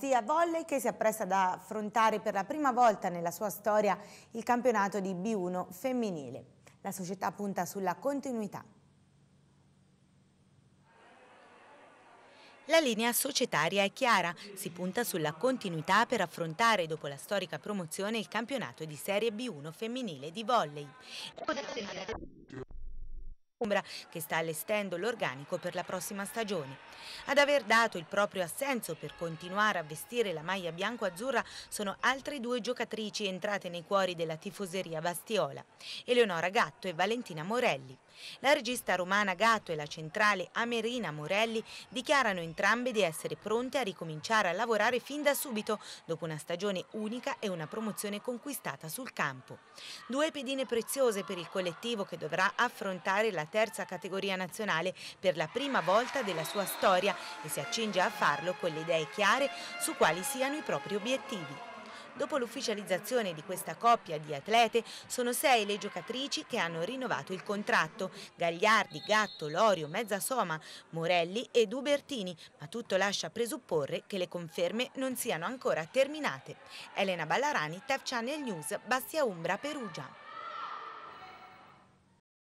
Bastia Volley che si appresta ad affrontare per la prima volta nella sua storia il campionato di B1 femminile. La società punta sulla continuità. La linea societaria è chiara, si punta sulla continuità per affrontare dopo la storica promozione il campionato di Serie B1 femminile di volley. Umbra che sta allestendo l'organico per la prossima stagione. Ad aver dato il proprio assenso per continuare a vestire la maglia bianco-azzurra sono altre due giocatrici entrate nei cuori della tifoseria Bastiola, Eleonora Gatto e Valentina Morelli. La regista romana Gatto e la centrale Amerina Morelli dichiarano entrambe di essere pronte a ricominciare a lavorare fin da subito, dopo una stagione unica e una promozione conquistata sul campo. Due pedine preziose per il collettivo che dovrà affrontare la terza categoria nazionale per la prima volta della sua storia e si accinge a farlo con le idee chiare su quali siano i propri obiettivi. Dopo l'ufficializzazione di questa coppia di atlete, sono sei le giocatrici che hanno rinnovato il contratto. Gagliardi, Gatto, Lorio, Mezzasoma, Morelli e Dubertini, ma tutto lascia presupporre che le conferme non siano ancora terminate. Elena Ballarani, Taf Channel News, Bastia Umbra, Perugia.